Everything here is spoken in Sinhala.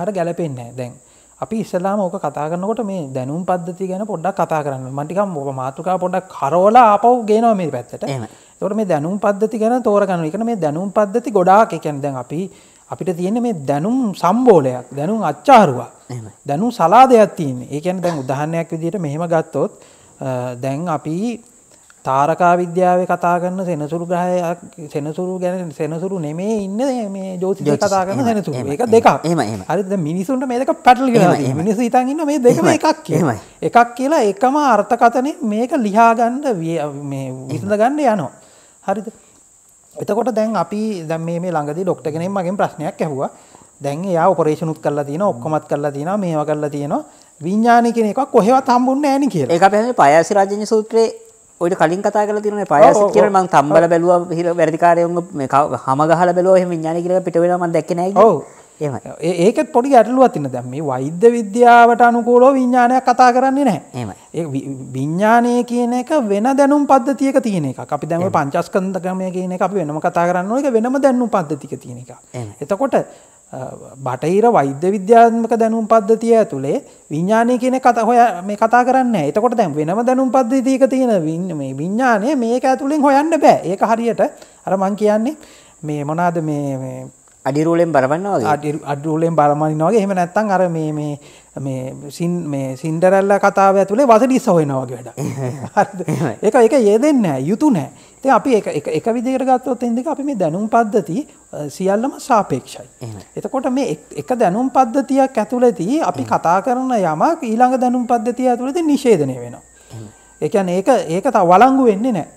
හට ගැලපෙන්නේ දැන් අපි ඉස්සලාම ඕක කතා කරනකොට මේ දැනුම් පද්ධති ගැන පොඩ්ඩක් කතා කරන්න මටිකම් ෝක මාතුකා පොඩක් කරෝල අපව් ගේනවා මේ පැත්තට තොට මේ දැනුම් පද්ධති ගැන තෝරගන්න එකන මේ දැනුම් පද්ධති ගොඩාක් එකැන දැන් අපි අපිට තියෙන මේ දැනුම් සම්බෝලයක් දැනුම් අච්චාරුවා දැනුම් සලාදයක් තියන්නේ ඒකැන දැන් උදහන්නයක් විදිට මෙහෙම ගත්තොත් දැන් අපි තාරකා විද්‍යාවේ කතා කරන සෙනසුරු ග්‍රහය සෙනසුරු ගැන සෙනසුරු නෙමේ ඉන්න මේ ජෝතිෂ කතා කරන සෙනසුරු ඒක දෙකක් හරිද මිනිසුන්ට මේක පැටල් කියලා මිනිස්සු හිතන් ඉන්න මේ දෙකම එකක් කියමයි එකක් කියලා එකම අර්ථකතනේ මේක ලියාගන්න මේ විසඳ ගන්න යනවා හරිද එතකොට දැන් අපි දැන් මේ මේ ළඟදී ඩොක්ටර් කෙනෙක් මගෙන් ප්‍රශ්නයක් ඇහුවා දැන් එයා ඔපරේෂන් උත් කරලා තියෙනවා ඔක්කොමත් කරලා තියෙනවා මේවා කරලා තියෙනවා විඤ්ඥානි කෙනෙක් කොහෙවත් හම්බුන්න ඇනි කියලා එක පැ පයසි රජන සූත්‍රයේ ඔට කලින් කතා කල තින පයස කියර මං තම්බල බැලුව හිර වැරදිකාරයුන් හමගහල බැලුව හම ඥාන කියර පිටවෙනම දැක්න එම ඒකත් පොඩි ගැටලුව තින දැම මේ වෛද්‍ය විද්‍යාවට අනුකූලෝ විඤ්ඥානයක් කතා කරන්නේ නෑ ඒ විඤ්ඥානය කියන එක වෙන දැනුම් පද්ධතියක තියෙන එක අපි දැම පංචස්කන්දකමය කියන අපි වෙනම කතා කරන්න එක වෙනම දැන්නු පද්ධතික තියෙන එක එතකොට බටහිර වෛද්‍ය විද්‍යාත්මක දැනුම් පද්ධතිය ඇතුළේ විඤ්ඥානය කියන කත හොය මේ කතා කරන්න එතකොට දැම් වෙනම දැනුම් පද්ධතික තියෙන මේ විඤ්ඥානය මේක ඇතුළින් හොයන්න බෑ ඒක හරියට අර මං කියන්නේ මේ මොනාද මේ අඩිරුලෙන් බරවන්නවා අඩරුලෙන් බරමණි වගේ එහෙම නැත්තන් අර මේ සින් මේ සින්ඩරල්ල කතාව ඇතුළේ වස ඩිස් හොයෙනවාගේ වැඩ ඒ එක ඒ යෙදෙන්න යුතු නෑ ති අපි එක විදිර ගත්තොත් ඉදික අපි මේ දැනුම් පද්ධති සියල්ලම සාපේක්ෂයි. එතකොට මේ එක දැනුම් පද්ධතියක් ඇතුළදී අපි කතා කරන යමක් ඊළඟ දැනුම් පද්ධතිය ඇතුළද නිශේදනය වෙනවා. එකන් ඒක ඒක ත වලංගු වෙන්නේ නෑ.